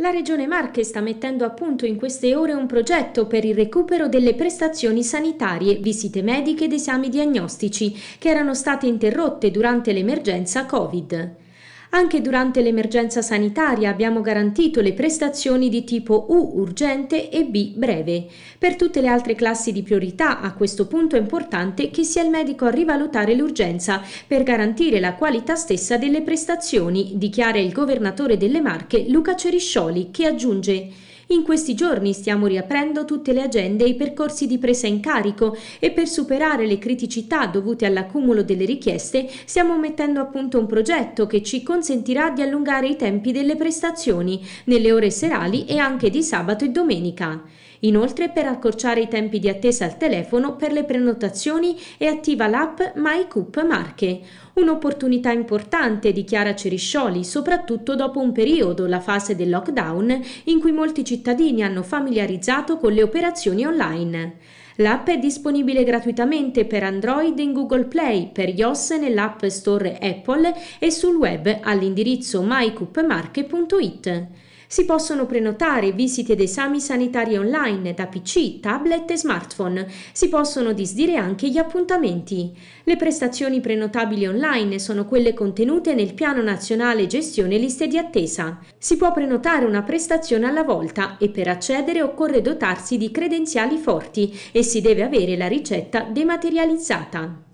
La Regione Marche sta mettendo a punto in queste ore un progetto per il recupero delle prestazioni sanitarie, visite mediche ed esami diagnostici che erano state interrotte durante l'emergenza Covid. Anche durante l'emergenza sanitaria abbiamo garantito le prestazioni di tipo U urgente e B breve. Per tutte le altre classi di priorità a questo punto è importante che sia il medico a rivalutare l'urgenza per garantire la qualità stessa delle prestazioni, dichiara il governatore delle Marche Luca Ceriscioli che aggiunge in questi giorni stiamo riaprendo tutte le agende e i percorsi di presa in carico e per superare le criticità dovute all'accumulo delle richieste stiamo mettendo a punto un progetto che ci consentirà di allungare i tempi delle prestazioni nelle ore serali e anche di sabato e domenica. Inoltre, per accorciare i tempi di attesa al telefono per le prenotazioni è attiva l'app MyCoop Marche. Un'opportunità importante, dichiara Ceriscioli, soprattutto dopo un periodo, la fase del lockdown, in cui molti cittadini hanno familiarizzato con le operazioni online. L'app è disponibile gratuitamente per Android in Google Play, per iOS nell'App Store Apple e sul web all'indirizzo mycoopmarche.it. Si possono prenotare visite ed esami sanitari online da PC, tablet e smartphone. Si possono disdire anche gli appuntamenti. Le prestazioni prenotabili online sono quelle contenute nel Piano Nazionale Gestione Liste di Attesa. Si può prenotare una prestazione alla volta e per accedere occorre dotarsi di credenziali forti e si deve avere la ricetta dematerializzata.